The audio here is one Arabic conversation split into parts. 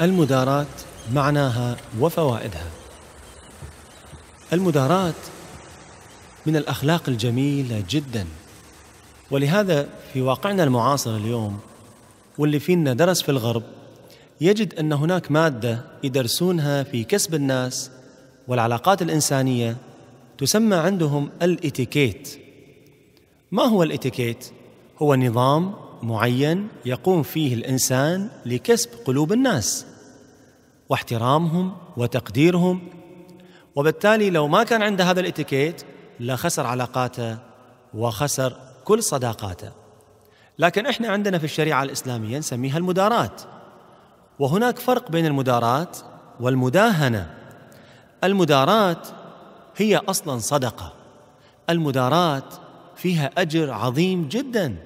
المداراة معناها وفوائدها المداراة من الأخلاق الجميلة جدا ولهذا في واقعنا المعاصر اليوم واللي فينا درس في الغرب يجد أن هناك مادة يدرسونها في كسب الناس والعلاقات الإنسانية تسمى عندهم الإتيكيت ما هو الإتيكيت؟ هو نظام معين يقوم فيه الانسان لكسب قلوب الناس واحترامهم وتقديرهم وبالتالي لو ما كان عنده هذا الاتيكيت لخسر علاقاته وخسر كل صداقاته لكن احنا عندنا في الشريعه الاسلاميه نسميها المدارات وهناك فرق بين المدارات والمداهنه المدارات هي اصلا صدقه المدارات فيها اجر عظيم جدا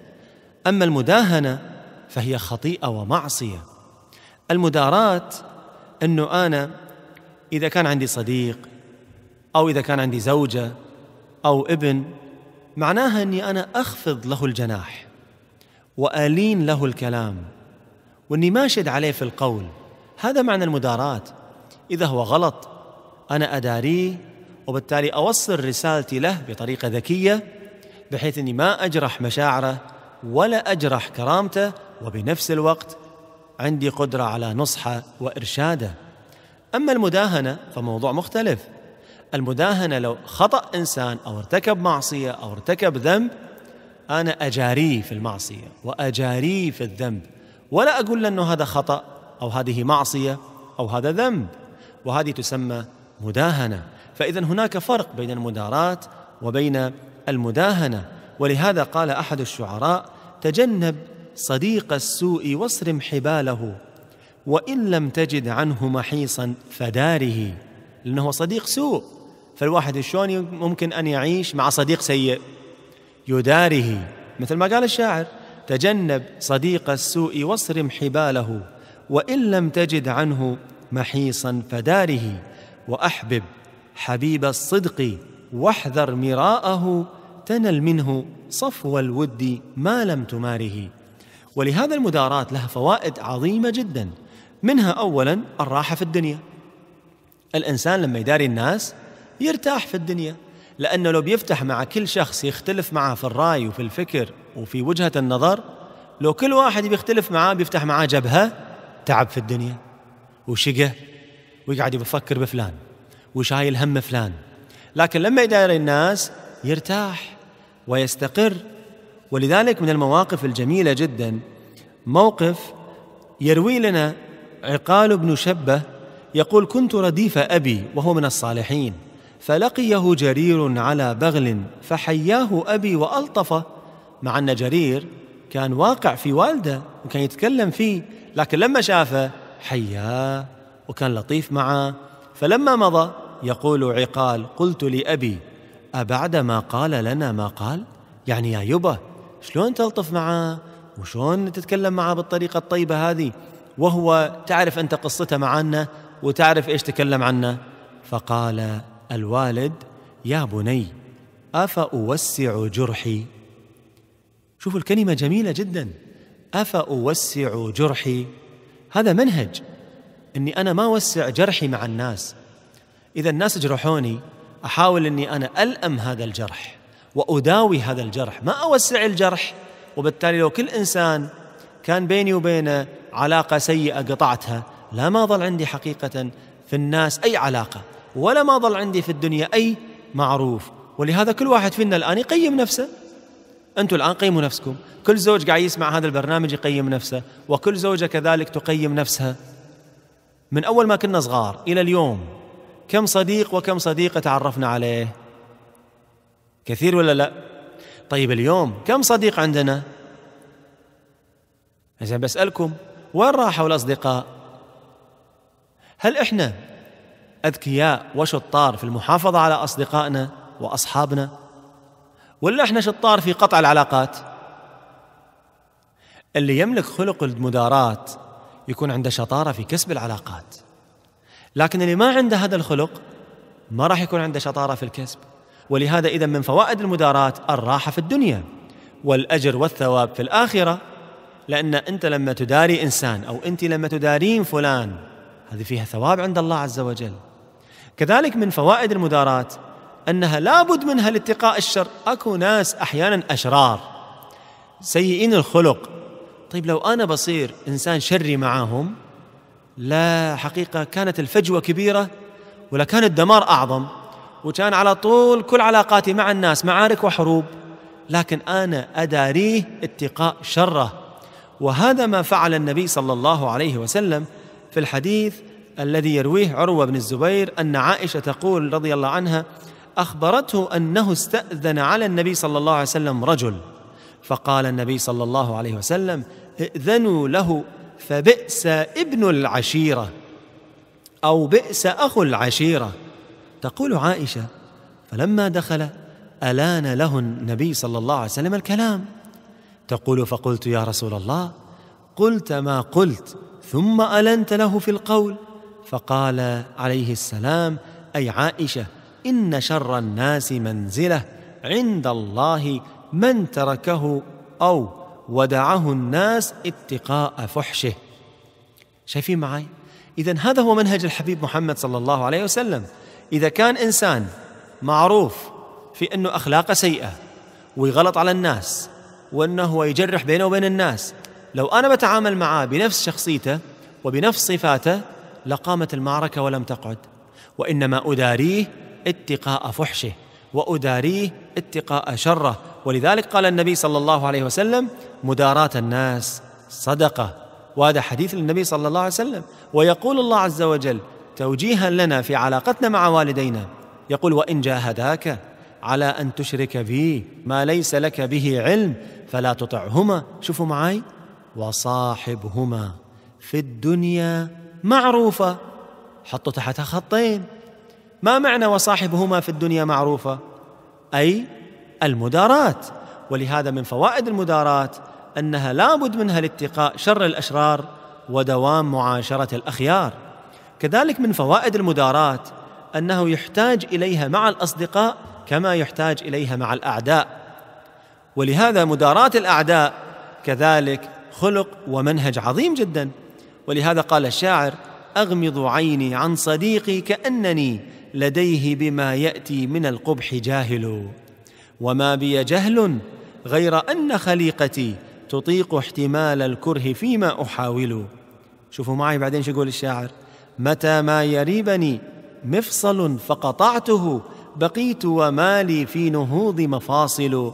اما المداهنه فهي خطيئه ومعصيه المدارات انه انا اذا كان عندي صديق او اذا كان عندي زوجه او ابن معناها اني انا اخفض له الجناح والين له الكلام واني ما عليه في القول هذا معنى المدارات اذا هو غلط انا اداريه وبالتالي اوصل رسالتي له بطريقه ذكيه بحيث اني ما اجرح مشاعره ولا أجرح كرامته وبنفس الوقت عندي قدرة على نصحه وإرشاده أما المداهنة فموضوع مختلف المداهنة لو خطأ إنسان أو ارتكب معصية أو ارتكب ذنب أنا أجاريه في المعصية وأجاريه في الذنب ولا أقول له أنه هذا خطأ أو هذه معصية أو هذا ذنب وهذه تسمى مداهنة فإذا هناك فرق بين المداراة وبين المداهنة ولهذا قال احد الشعراء تجنب صديق السوء واصرم حباله وان لم تجد عنه محيصا فداره لانه هو صديق سوء فالواحد شلون ممكن ان يعيش مع صديق سيء يداره مثل ما قال الشاعر تجنب صديق السوء واصرم حباله وان لم تجد عنه محيصا فداره واحبب حبيب الصدق واحذر مراءه تنل منه صفو الود ما لم تماره ولهذا المدارات لها فوائد عظيمة جدا منها أولا الراحة في الدنيا الإنسان لما يداري الناس يرتاح في الدنيا لأنه لو بيفتح مع كل شخص يختلف معه في الرأي وفي الفكر وفي وجهة النظر لو كل واحد بيختلف معاه بيفتح معاه جبهة تعب في الدنيا وشقى ويقعد يفكر بفلان وشايل هم فلان لكن لما يداري الناس يرتاح ويستقر ولذلك من المواقف الجميله جدا موقف يروي لنا عقال بن شبه يقول كنت رديف ابي وهو من الصالحين فلقيه جرير على بغل فحياه ابي والطفه مع ان جرير كان واقع في والده وكان يتكلم فيه لكن لما شافه حياه وكان لطيف معه فلما مضى يقول عقال قلت لابي أبعدما قال لنا ما قال؟ يعني يا يبا شلون تلطف معاه وشلون تتكلم معاه بالطريقة الطيبة هذه وهو تعرف أنت قصته معنا وتعرف إيش تكلم عنا فقال الوالد يا بني أفأوسع جرحي شوفوا الكلمة جميلة جدا أفأوسع جرحي هذا منهج أني أنا ما أوسع جرحي مع الناس إذا الناس جرحوني احاول اني انا الام هذا الجرح واداوي هذا الجرح ما اوسع الجرح وبالتالي لو كل انسان كان بيني وبينه علاقه سيئه قطعتها لا ما ظل عندي حقيقه في الناس اي علاقه ولا ما ظل عندي في الدنيا اي معروف ولهذا كل واحد فينا الان يقيم نفسه انتم الان قيموا نفسكم كل زوج قاعد يسمع هذا البرنامج يقيم نفسه وكل زوجه كذلك تقيم نفسها من اول ما كنا صغار الى اليوم كم صديق وكم صديقة تعرفنا عليه كثير ولا لا طيب اليوم كم صديق عندنا زين بسألكم وين راحوا الأصدقاء هل إحنا أذكياء وشطار في المحافظة على أصدقائنا وأصحابنا ولا إحنا شطار في قطع العلاقات اللي يملك خلق المداراة يكون عنده شطارة في كسب العلاقات لكن اللي ما عنده هذا الخلق ما راح يكون عنده شطاره في الكسب ولهذا اذا من فوائد المداراة الراحه في الدنيا والاجر والثواب في الاخره لان انت لما تداري انسان او انت لما تدارين فلان هذه فيها ثواب عند الله عز وجل كذلك من فوائد المداراة انها لابد منها لاتقاء الشر اكو ناس احيانا اشرار سيئين الخلق طيب لو انا بصير انسان شري معاهم لا حقيقة كانت الفجوة كبيرة ولكان الدمار أعظم وكان على طول كل علاقاتي مع الناس معارك وحروب لكن أنا أداريه اتقاء شره وهذا ما فعل النبي صلى الله عليه وسلم في الحديث الذي يرويه عروة بن الزبير أن عائشة تقول رضي الله عنها أخبرته أنه استأذن على النبي صلى الله عليه وسلم رجل فقال النبي صلى الله عليه وسلم ائذنوا له فبئس ابن العشيره او بئس اخو العشيره تقول عائشه فلما دخل الان له النبي صلى الله عليه وسلم الكلام تقول فقلت يا رسول الله قلت ما قلت ثم النت له في القول فقال عليه السلام اي عائشه ان شر الناس منزله عند الله من تركه او ودعه الناس اتقاء فحشه شايفين معي اذا هذا هو منهج الحبيب محمد صلى الله عليه وسلم اذا كان انسان معروف في انه اخلاقه سيئه ويغلط على الناس وانه هو يجرح بينه وبين الناس لو انا بتعامل معاه بنفس شخصيته وبنفس صفاته لقامت المعركه ولم تقعد وانما اداريه اتقاء فحشه واداريه اتقاء شره ولذلك قال النبي صلى الله عليه وسلم مداراه الناس صدقه وهذا حديث للنبي صلى الله عليه وسلم ويقول الله عز وجل توجيها لنا في علاقتنا مع والدينا يقول وان جاهداك على ان تشرك بي ما ليس لك به علم فلا تطعهما شوفوا معي وصاحبهما في الدنيا معروفه حطوا تحتها خطين ما معنى وصاحبهما في الدنيا معروفة أي المداراة ولهذا من فوائد المداراة أنها لابد منها لاتقاء شر الأشرار ودوام معاشرة الأخيار كذلك من فوائد المداراة أنه يحتاج إليها مع الأصدقاء كما يحتاج إليها مع الأعداء ولهذا مداراة الأعداء كذلك خلق ومنهج عظيم جدا ولهذا قال الشاعر أغمض عيني عن صديقي كأنني لديه بما ياتي من القبح جاهل وما بي جهل غير ان خليقتي تطيق احتمال الكره فيما احاول شوفوا معي بعدين شو يقول الشاعر متى ما يريبني مفصل فقطعته بقيت ومالي في نهوض مفاصل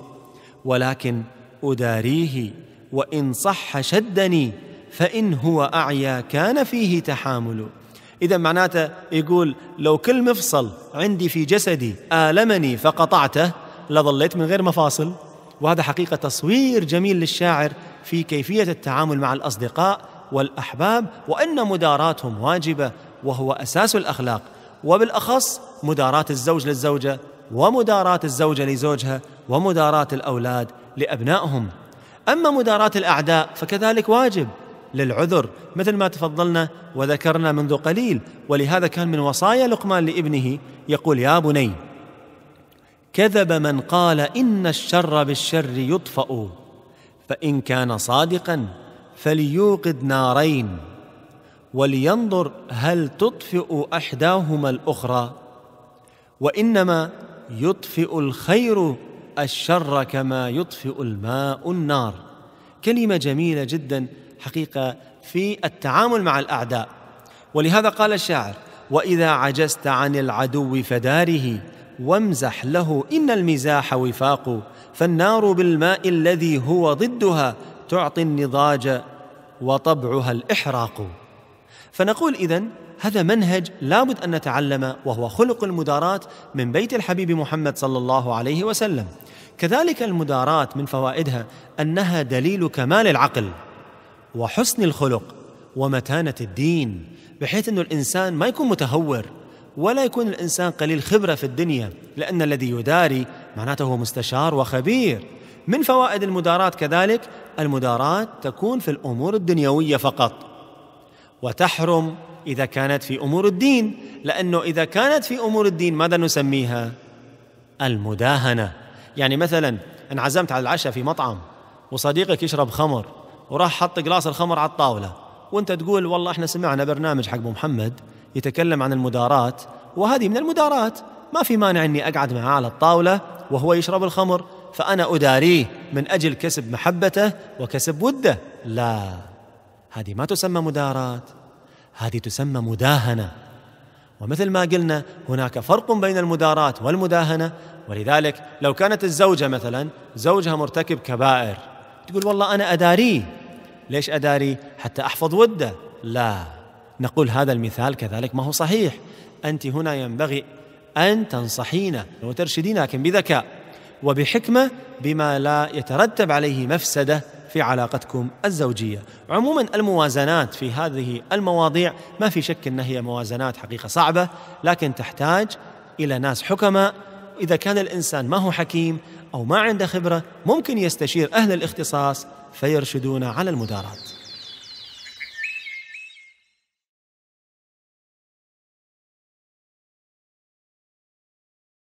ولكن اداريه وان صح شدني فان هو اعيا كان فيه تحامل إذا معناته يقول لو كل مفصل عندي في جسدي آلمني فقطعته لظليت من غير مفاصل وهذا حقيقة تصوير جميل للشاعر في كيفية التعامل مع الأصدقاء والأحباب وأن مداراتهم واجبة وهو أساس الأخلاق وبالأخص مدارات الزوج للزوجة ومدارات الزوجة لزوجها ومدارات الأولاد لأبنائهم أما مدارات الأعداء فكذلك واجب للعذر مثل ما تفضلنا وذكرنا منذ قليل ولهذا كان من وصايا لقمان لابنه يقول يا بني كذب من قال ان الشر بالشر يطفا فان كان صادقا فليوقد نارين ولينظر هل تطفئ احداهما الاخرى وانما يطفئ الخير الشر كما يطفئ الماء النار كلمه جميله جدا حقيقه في التعامل مع الاعداء ولهذا قال الشاعر واذا عجزت عن العدو فداره وامزح له ان المزاح وفاق فالنار بالماء الذي هو ضدها تعطي النضاج وطبعها الاحراق فنقول اذن هذا منهج لابد ان نتعلم وهو خلق المداراة من بيت الحبيب محمد صلى الله عليه وسلم. كذلك المداراة من فوائدها انها دليل كمال العقل. وحسن الخلق ومتانة الدين بحيث أنه الإنسان ما يكون متهور ولا يكون الإنسان قليل خبرة في الدنيا لأن الذي يداري معناته هو مستشار وخبير من فوائد المداراة كذلك المداراة تكون في الأمور الدنيوية فقط وتحرم إذا كانت في أمور الدين لأنه إذا كانت في أمور الدين ماذا نسميها؟ المداهنة يعني مثلا انعزمت على العشاء في مطعم وصديقك يشرب خمر وراح حط قلاص الخمر على الطاوله وانت تقول والله احنا سمعنا برنامج حق ابو محمد يتكلم عن المدارات وهذه من المدارات ما في مانع اني اقعد معاه على الطاوله وهو يشرب الخمر فانا اداريه من اجل كسب محبته وكسب وده لا هذه ما تسمى مدارات هذه تسمى مداهنه ومثل ما قلنا هناك فرق بين المدارات والمداهنه ولذلك لو كانت الزوجه مثلا زوجها مرتكب كبائر تقول والله أنا أداريه ليش أداري حتى أحفظ وده لا نقول هذا المثال كذلك ما هو صحيح أنت هنا ينبغي أن تنصحينا وترشدينا لكن بذكاء وبحكمة بما لا يترتب عليه مفسدة في علاقتكم الزوجية عموما الموازنات في هذه المواضيع ما في شك أنها هي موازنات حقيقة صعبة لكن تحتاج إلى ناس حكماء إذا كان الإنسان ما هو حكيم أو ما عنده خبرة ممكن يستشير أهل الاختصاص فيرشدون على المدارات